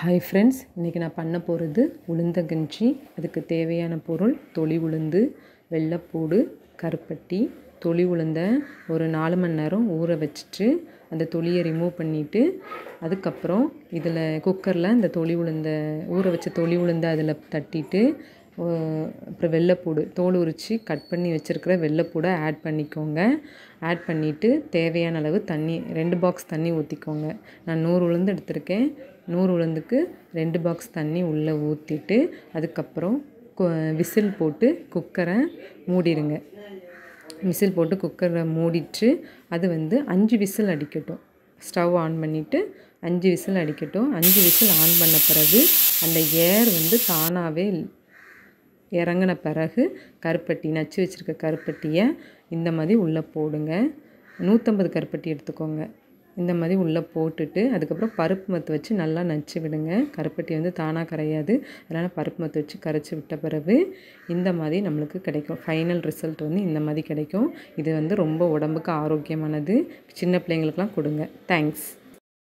hi friends இன்றைக்கி நான் பண்ண போகிறது உளுந்த கஞ்சி அதுக்கு தேவையான பொருள் தொளி உளுந்து வெள்ளைப்பூடு கருப்பட்டி தொளி உளுந்த ஒரு நாலு மணி நேரம் ஊற வச்சுட்டு அந்த தொளியை ரிமூவ் பண்ணிவிட்டு அதுக்கப்புறம் இதில் குக்கரில் இந்த தொளி உளுந்த ஊற வச்ச தொளி உளுந்த அதில் தட்டிட்டு அப்புறம் வெள்ளைப்பூடு தோல் உரித்து கட் பண்ணி வச்சுருக்கிற வெள்ளைப்பூடை ஆட் பண்ணிக்கோங்க ஆட் பண்ணிவிட்டு தேவையான அளவு தண்ணி ரெண்டு பாக்ஸ் தண்ணி ஊற்றிக்கோங்க நான் நூறு உளுந்து எடுத்திருக்கேன் நூறு உளுந்துக்கு ரெண்டு பாக்ஸ் தண்ணி உள்ளே ஊற்றிட்டு அதுக்கப்புறம் விசில் போட்டு குக்கரை மூடிடுங்க விசில் போட்டு குக்கரை மூடிட்டு அது வந்து அஞ்சு விசில் அடிக்கட்டும் ஸ்டவ் ஆன் பண்ணிவிட்டு அஞ்சு விசில் அடிக்கட்டும் அஞ்சு விசில் ஆன் பண்ண பிறகு அந்த ஏர் வந்து தானாகவே இறங்கின பிறகு கருப்பட்டி நச்சு வச்சுருக்க கருப்பட்டியை இந்த மாதிரி உள்ளே போடுங்க நூற்றம்பது கருப்பட்டி எடுத்துக்கோங்க இந்த மாதிரி உள்ளே போட்டுட்டு அதுக்கப்புறம் பருப்பு மத்து வச்சு நல்லா நச்சு விடுங்க கருப்பட்டி வந்து தானாக கரையாது அதனால் பருப்பு மத்து வச்சு கரைச்சி விட்ட பிறகு இந்த மாதிரி நம்மளுக்கு கிடைக்கும் ஃபைனல் ரிசல்ட் வந்து இந்த மாதிரி கிடைக்கும் இது வந்து ரொம்ப உடம்புக்கு ஆரோக்கியமானது சின்ன பிள்ளைங்களுக்கெலாம் கொடுங்க தேங்க்ஸ்